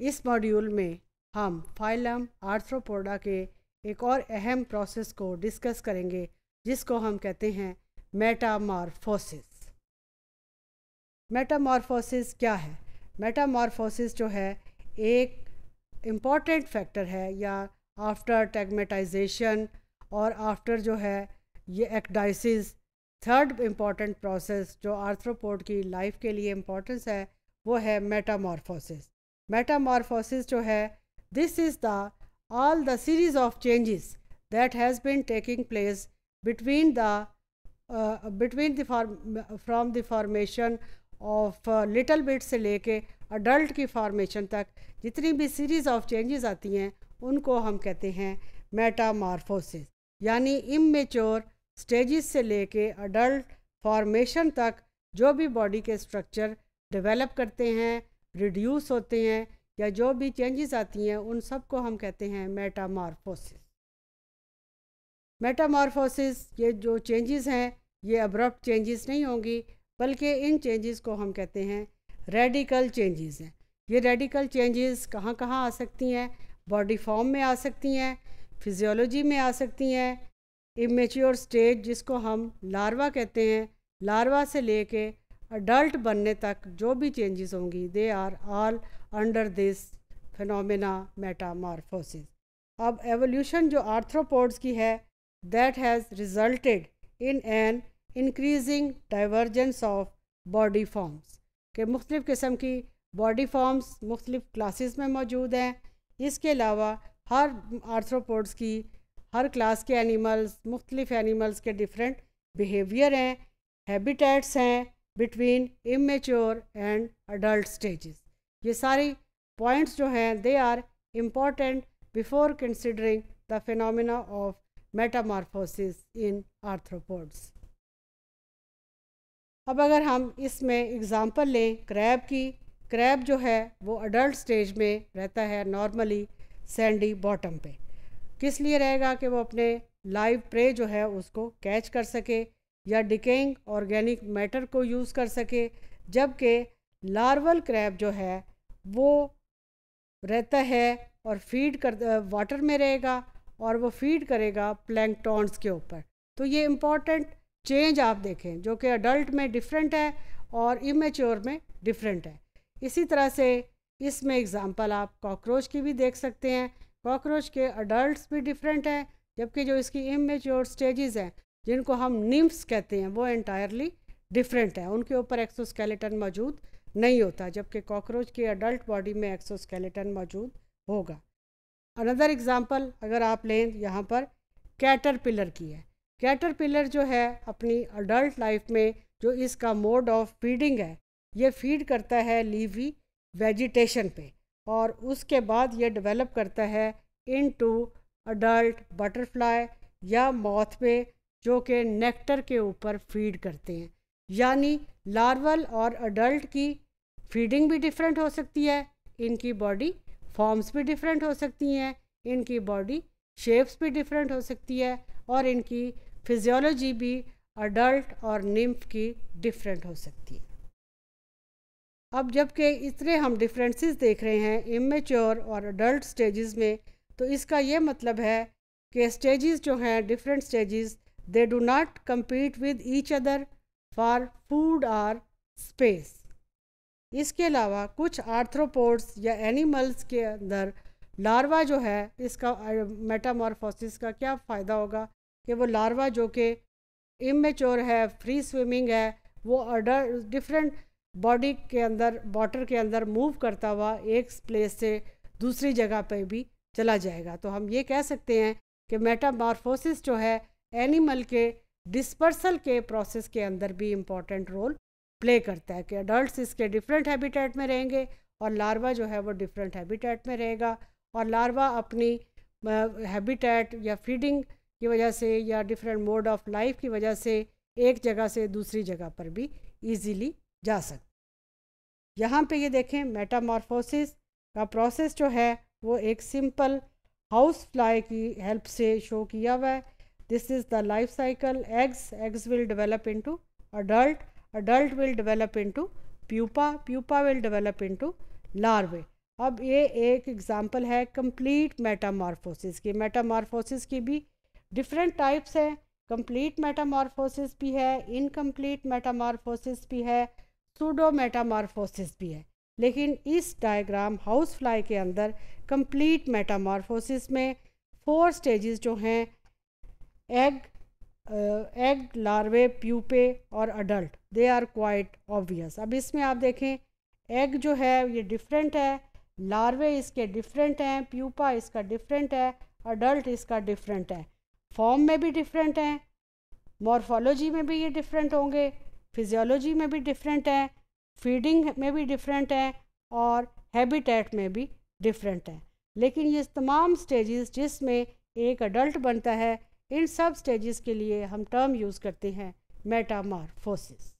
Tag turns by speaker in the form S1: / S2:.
S1: इस मॉड्यूल में हम फाइलम आर्थ्रोपोडा के एक और अहम प्रोसेस को डिस्कस करेंगे जिसको हम कहते हैं मेटामॉर्फोसिस मेटामॉर्फोसिस क्या है मेटामॉर्फोसिस जो है एक इम्पॉर्टेंट फैक्टर है या आफ्टर टेगमेटाइजेशन और आफ्टर जो है ये एक्डाइसिस थर्ड इम्पॉर्टेंट प्रोसेस जो आर्थ्रोपोड की लाइफ के लिए इम्पोर्टेंस है वो है मेटामॉर्फोसिस मेटामॉर्फोसिस जो है this is the all the series of changes that has been taking place between the between the from the formation of little bit से लेके अडल्ट की फॉर्मेशन तक जितनी भी सीरीज ऑफ चेंजेस आती हैं उनको हम कहते हैं मेटामॉर्फोसिस यानी इमेच्योर स्टेजेस से लेके अडल्ट फॉर्मेशन तक जो भी बॉडी के स्ट्रक्चर डेवलप करते हैं रिड्यूस होते हैं या जो भी चेंजेस आती हैं उन सब को हम कहते हैं मेटामॉर्फोसिस मेटामॉर्फोसिस ये जो चेंजेस हैं ये अब्रप्ट चेंजेस नहीं होंगी बल्कि इन चेंजेस को हम कहते हैं रेडिकल चेंजेस हैं ये रेडिकल चेंजेस कहाँ कहाँ आ सकती हैं बॉडी फॉर्म में आ सकती हैं फिजियोलॉजी में आ सकती हैं इमेच्योर स्टेज जिसको हम लार्वा कहते हैं लार्वा से लेके अडल्ट बनने तक जो भी चेंजेस होंगी they are all under this phenomena metamorphosis अब एवोल्यूशन जो आर्थ्रोपोड्स की है that has resulted in an increasing divergence of body forms के मुख्तलिफ़ किस्म की बॉडी फॉर्म्स मुख्तलिफ़ क्लासेस में मौजूद हैं इसके अलावा हर आर्थ्रोपोड्स की हर क्लास के एनिमल्स मुख्तलिफ़ एनिमल्स के डिफरेंट बिहेवियर हैं हैबिटेट्स हैं between immature and adult stages ये सारी पॉइंट्स जो हैं they are important before considering the phenomena of metamorphosis in arthropods अब अगर हम इसमें एग्ज़ाम्पल लें क्रैब की क्रैब जो है वो अडल्ट स्टेज में रहता है नॉर्मली सैंडी बॉटम पे किस लिए रहेगा कि वो अपने लाइव प्रे जो है उसको कैच कर सके या डिकेइंग ऑर्गेनिक मैटर को यूज़ कर सके जबकि लार्वल क्रैब जो है वो रहता है और फीड कर वाटर में रहेगा और वो फीड करेगा प्लैंकटॉन्स के ऊपर तो ये इम्पॉर्टेंट चेंज आप देखें जो कि अडल्ट में डिफरेंट है और इमेच्योर में डिफरेंट है इसी तरह से इसमें एग्ज़ाम्पल आप कॉकरोच की भी देख सकते हैं कॉकरोच के अडल्ट भी डिफरेंट हैं जबकि जो इसकी इमेच्योर स्टेजेस हैं जिनको हम निम्स कहते हैं वो एंटायरली डिफरेंट है उनके ऊपर एक्सोस्केलेटन मौजूद नहीं होता जबकि कॉकरोच के अडल्ट बॉडी में एक्सोस्केलेटन मौजूद होगा अनदर एग्ज़ाम्पल अगर आप लें यहाँ पर कैटर पिलर की है कैटर पिलर जो है अपनी अडल्ट लाइफ में जो इसका मोड ऑफ फीडिंग है ये फीड करता है लीवी वेजिटेशन पे और उसके बाद ये डेवलप करता है इनटू अडल्ट बटरफ्लाई या मौत में जो कि नेक्टर के ऊपर फीड करते हैं यानी लार्वल और अडल्ट की फीडिंग भी डिफरेंट हो सकती है इनकी बॉडी फॉर्म्स भी डिफरेंट हो सकती हैं इनकी बॉडी शेप्स भी डिफरेंट हो सकती है और इनकी फिजियोलॉजी भी अडल्ट और निम्फ की डिफरेंट हो सकती है अब जबकि इतने हम डिफरेंसेस देख रहे हैं इमेच्योर और अडल्ट स्टेजेस में तो इसका ये मतलब है कि स्टेजेस जो हैं different stages They do not compete with each other for food or space. इसके अलावा कुछ आर्थ्रोपोड्स या एनिमल्स के अंदर लार्वा जो है इसका मेटामॉर्फोसिस का क्या फ़ायदा होगा कि वो लार्वा जो कि इमेचोर है फ्री स्विमिंग है वो अडर डिफरेंट बॉडी के अंदर वाटर के अंदर मूव करता हुआ एक प्लेस से दूसरी जगह पर भी चला जाएगा तो हम ये कह सकते हैं कि मेटामॉर्फोसिस जो है एनिमल के डिस्पर्सल के प्रोसेस के अंदर भी इम्पॉर्टेंट रोल प्ले करता है कि अडल्ट इसके डिफरेंट हैबिटेट में रहेंगे और लार्वा जो है वो डिफरेंट हैबिटेट में रहेगा और लार्वा अपनी हैबिटेट या फीडिंग की वजह से या डिफरेंट मोड ऑफ लाइफ की वजह से एक जगह से दूसरी जगह पर भी इजीली जा सकते यहाँ पे ये देखें मेटामॉर्फोसिस का प्रोसेस जो है वो एक सिंपल हाउस फ्लाई की हेल्प से शो किया हुआ है This is the life cycle eggs, eggs will develop into adult, adult will develop into pupa, pupa will develop into larvae. अब ये एक एग्ज़ाम्पल है कंप्लीट मेटामॉर्फोसिस की मेटामॉर्फोसिस की भी डिफरेंट टाइप्स हैं कंप्लीट मेटामॉर्फोसिस भी है इनकम्प्लीट मेटामॉर्फोसिस भी है सूडो मेटामॉर्फोसिस भी है लेकिन इस डायग्राम हाउस फ्लाई के अंदर कंप्लीट मेटामॉर्फोसिस में फोर स्टेजेस जो हैं एग एग लार्वे प्यूपे और adult they are quite obvious अब इसमें आप देखें एग जो है ये डिफरेंट है लार्वे इसके डिफरेंट हैं प्यूपा इसका डिफरेंट है अडल्ट इसका डिफरेंट है फॉर्म में भी डिफरेंट हैं मॉर्फोलॉजी में भी ये डिफरेंट होंगे फिजियोलॉजी में भी डिफरेंट हैं फीडिंग में भी डिफरेंट हैं और हैबिटेट में भी डिफरेंट हैं लेकिन ये तमाम स्टेजेस जिसमें एक अडल्ट बनता है इन सब स्टेजेस के लिए हम टर्म यूज़ करते हैं मेटामारफोसिस